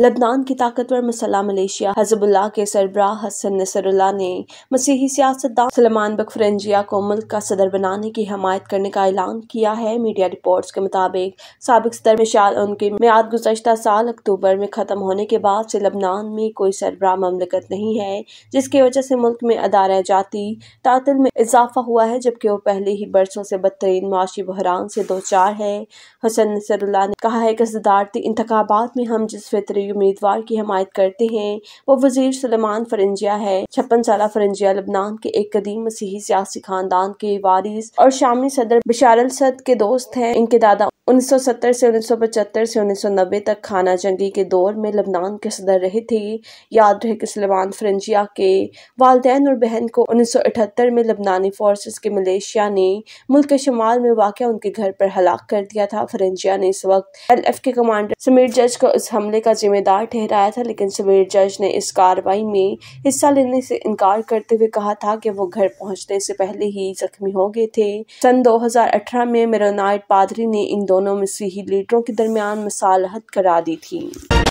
लबनान की ताकतवर मसला मलेशिया हजबुल्ला के सरबराह हसन नसरुल्ला ने मसीही सियासतदान सलमान बकफरजिया को मुल्क का सदर बनाने की हमायत करने का ऐलान किया है मीडिया रिपोर्ट्स के मुताबिक सबक सदर मिशाल उनकी म्याद गुजशत साल अक्टूबर में ख़त्म होने के बाद से लबनान में कोई सरबराह ममलकत नहीं है जिसकी वजह से मुल्क में अदारा जाती तातल में इजाफा हुआ है जबकि वो पहले ही बरसों से बदतरीन माशी बहरान से दो चार है हसन नसरुल्ला ने कहा है कि सदारती इंतबात में हम जिस फितरी आजमगीरी उम्मीदवार की हमायत करते हैं वो वजीर सलमान फरंजिया है छप्पन साल फरंजिया लबनान के एक कदीम मसीही सियासी खानदान के वारिस और शामी सदर बशार सद के दोस्त हैं इनके दादा 1970 से 1975 से 1990 तक खाना जंगी के दौर में लबनान के सदर रहे थे याद रहे कि सलमान फरंजिया के वालदेन और बहन को 1978 में लबनानी फोर्सेस के मलेशिया ने मुल्क के शुमाल में वाक़ उनके घर पर हलाक कर दिया था फरंजिया ने इस वक्त एल एफ के कमांडर समीर जज को इस हमले का जिम्मे जिम्मेदार ठहराया था लेकिन सिविल जज ने इस कार्रवाई में हिस्सा लेने से इनकार करते हुए कहा था कि वो घर पहुंचने से पहले ही जख्मी हो गए थे सन 2018 में मेरोनाइट पादरी ने इन दोनों मसीही लीडरों के दरमियान मसालहत करा दी थी